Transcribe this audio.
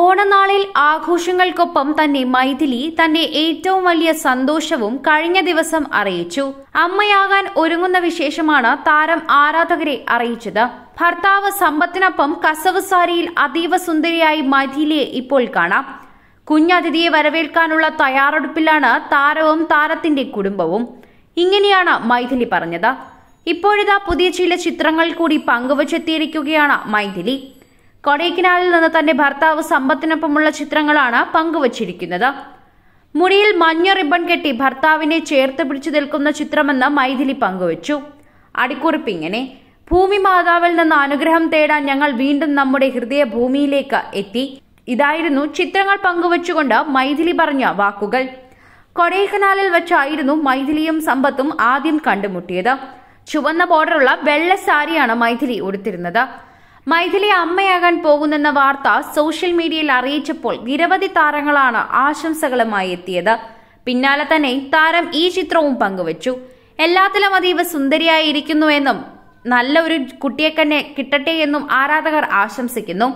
ഓണനാളിൽ ആഘോഷങ്ങൾക്കൊപ്പം തന്നെ മൈഥിലി തന്റെ ഏറ്റവും വലിയ സന്തോഷവും കഴിഞ്ഞ ദിവസം അറിയിച്ചു അമ്മയാകാൻ ഒരുങ്ങുന്ന വിശേഷമാണ് താരം ആരാധകരെ അറിയിച്ചത് ഭർത്താവ് സമ്പത്തിനൊപ്പം കസവ് സാരിയിൽ അതീവ സുന്ദരിയായി മൈഥിലിയെ ഇപ്പോൾ കാണാം കുഞ്ഞതിഥിയെ വരവേൽക്കാനുള്ള തയ്യാറെടുപ്പിലാണ് താരവും താരത്തിന്റെ കുടുംബവും ഇങ്ങനെയാണ് മൈഥിലി പറഞ്ഞത് ഇപ്പോഴിതാ പുതിയ ചില ചിത്രങ്ങൾ കൂടി പങ്കുവച്ചെത്തിയിരിക്കുകയാണ് മൈഥിലി കൊടൈക്കനാലിൽ നിന്ന് തന്റെ ഭർത്താവ് സമ്പത്തിനൊപ്പമുള്ള ചിത്രങ്ങളാണ് പങ്കുവച്ചിരിക്കുന്നത് മുടിയിൽ മഞ്ഞ റിബൺ കെട്ടി ഭർത്താവിനെ ചേർത്ത് പിടിച്ചു നിൽക്കുന്ന ചിത്രമെന്ന് മൈഥിലി പങ്കുവച്ചു ഇങ്ങനെ ഭൂമി മാതാവിൽ നിന്ന് അനുഗ്രഹം തേടാൻ ഞങ്ങൾ വീണ്ടും നമ്മുടെ ഹൃദയ ഭൂമിയിലേക്ക് എത്തി ഇതായിരുന്നു ചിത്രങ്ങൾ പങ്കുവച്ചുകൊണ്ട് മൈഥിലി പറഞ്ഞ വാക്കുകൾ കൊടൈക്കനാലിൽ വെച്ചായിരുന്നു മൈഥിലിയും സമ്പത്തും ആദ്യം കണ്ടുമുട്ടിയത് ചുവന്ന ബോർഡറുള്ള വെള്ള സാരിയാണ് മൈഥിലി ഉടുത്തിരുന്നത് മൈഥിലി അമ്മയാകാൻ പോകുന്നെന്ന വാർത്ത സോഷ്യൽ മീഡിയയിൽ അറിയിച്ചപ്പോൾ നിരവധി താരങ്ങളാണ് ആശംസകളുമായി എത്തിയത് പിന്നാലെ തന്നെ താരം ഈ ചിത്രവും പങ്കുവച്ചു എല്ലാത്തിലും അതീവ സുന്ദരിയായിരിക്കുന്നു എന്നും നല്ല ഒരു കുട്ടിയെ തന്നെ കിട്ടട്ടെ എന്നും ആരാധകർ ആശംസിക്കുന്നു